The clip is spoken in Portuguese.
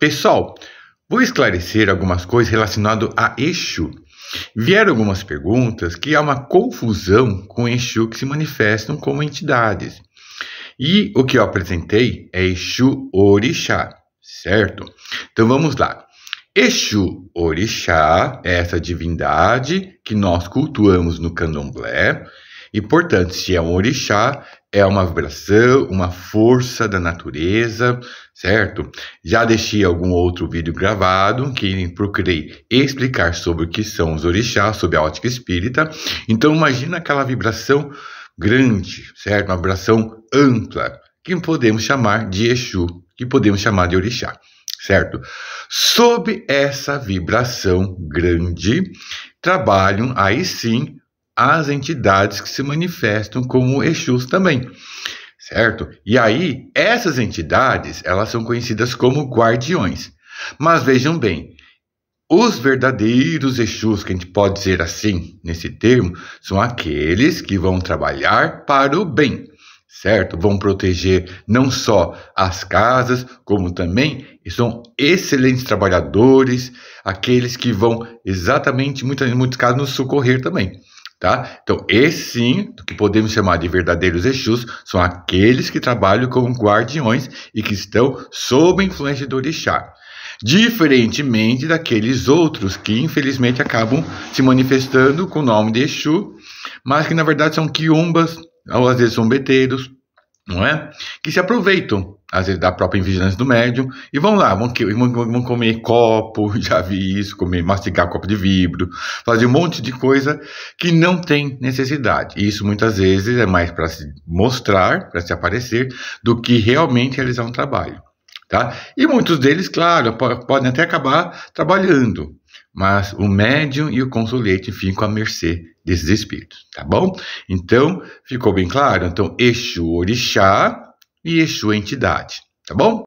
Pessoal, vou esclarecer algumas coisas relacionadas a Exu. Vieram algumas perguntas que há uma confusão com Exu que se manifestam como entidades. E o que eu apresentei é Exu Orixá, certo? Então vamos lá. Exu Orixá é essa divindade que nós cultuamos no candomblé. E, portanto, se é um orixá, é uma vibração, uma força da natureza, certo? Já deixei algum outro vídeo gravado que procurei explicar sobre o que são os orixás, sobre a ótica espírita. Então imagina aquela vibração grande, certo? Uma vibração ampla, que podemos chamar de Exu, que podemos chamar de orixá, certo? Sob essa vibração grande, trabalham aí sim as entidades que se manifestam como Exus também, certo? E aí, essas entidades, elas são conhecidas como guardiões. Mas vejam bem, os verdadeiros Exus, que a gente pode dizer assim nesse termo, são aqueles que vão trabalhar para o bem, certo? Vão proteger não só as casas, como também são excelentes trabalhadores, aqueles que vão exatamente, muitas, em muitos casos, nos socorrer também. Tá? Então, esses sim, que podemos chamar de verdadeiros Exus, são aqueles que trabalham como guardiões e que estão sob a influência do orixá. Diferentemente daqueles outros que, infelizmente, acabam se manifestando com o nome de Exu, mas que, na verdade, são quiumbas, ou às vezes são beteiros, não é? Que se aproveitam, às vezes, da própria vigilância do médium e vão lá, vão, vão, vão, comer copo, já vi isso, comer, mastigar copo de vidro, fazer um monte de coisa que não tem necessidade. E isso muitas vezes é mais para se mostrar, para se aparecer, do que realmente realizar um trabalho. Tá? E muitos deles, claro, podem até acabar trabalhando, mas o médium e o consulente ficam à mercê desses espíritos, tá bom? Então, ficou bem claro? Então, Exu Orixá e Exu Entidade, tá bom?